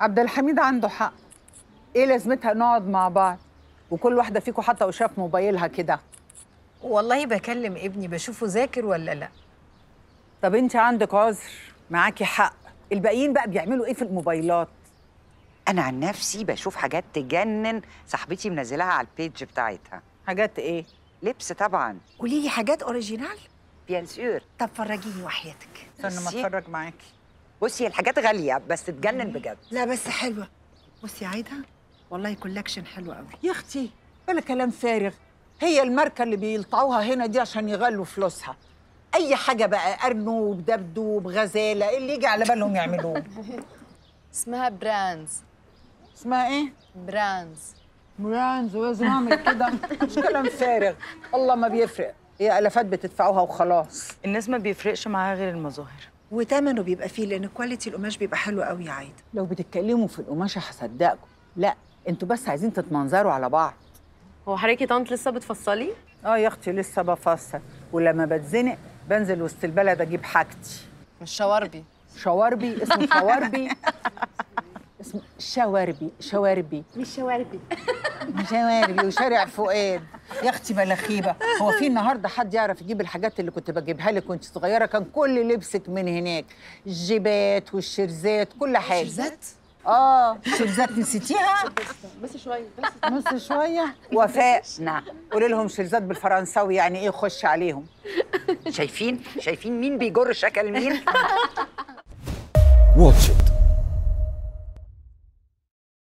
عبد الحميد عنده حق ايه لازمتها نقعد مع بعض وكل واحده فيكم حاطه وشاف موبايلها كده والله بكلم ابني بشوفه ذاكر ولا لا طب انت عندك عذر معاكي حق الباقيين بقى بيعملوا ايه في الموبايلات انا عن نفسي بشوف حاجات تجنن صاحبتي منزلاها على البيج بتاعتها حاجات ايه لبس طبعا قولي لي حاجات اوريجينال بيان سور طب فرجيني وحياتك استنى ما اتفرج معاكي بصي الحاجات غاليه بس تجنن إيه؟ بجد لا بس حلوه بصي عايده والله كولكشن حلو قوي يا اختي ولا كلام فارغ هي الماركه اللي بيلطعوها هنا دي عشان يغلوا فلوسها اي حاجه بقى قرنه وبدبدو وبغزاله اللي يجي على بالهم يعملوه اسمها براندز اسمها ايه براندز براندز ولازم اعمل كده مش كلام فارغ الله ما بيفرق هي الافات بتدفعوها وخلاص الناس ما بيفرقش معاها غير المظاهر وتمنه بيبقى فيه لان كواليتي القماش بيبقى حلو قوي يا عايده لو بتتكلموا في القماشه هصدقكم لا انتوا بس عايزين تتمنظروا على بعض هو حضرتك يا طنط لسه بتفصلي اه يا اختي لسه بفصل ولما بتزنق بنزل وسط البلد اجيب حاجتي مش شواربي شواربي اسمه شواربي اسمه شواربي شواربي مش شواربي مش شواربي وشارع فؤاد يا اختي ملاخيبة هو في النهارده حد يعرف يجيب الحاجات اللي كنت بجيبها لك وانت صغيره كان كل لبسك من هناك الجيبات والشرزات كل حاجه شرزات اه شرزات نسيتيها بس شويه بس نص شويه وفاء نعم قولي لهم شرزات بالفرنساوي يعني ايه خش عليهم شايفين شايفين مين بيجر شكل مين واتش